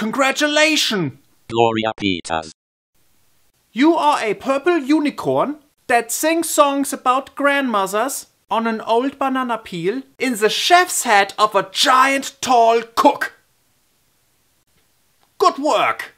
Congratulations! Gloria Peters. You are a purple unicorn that sings songs about grandmothers on an old banana peel in the chef's hat of a giant tall cook. Good work!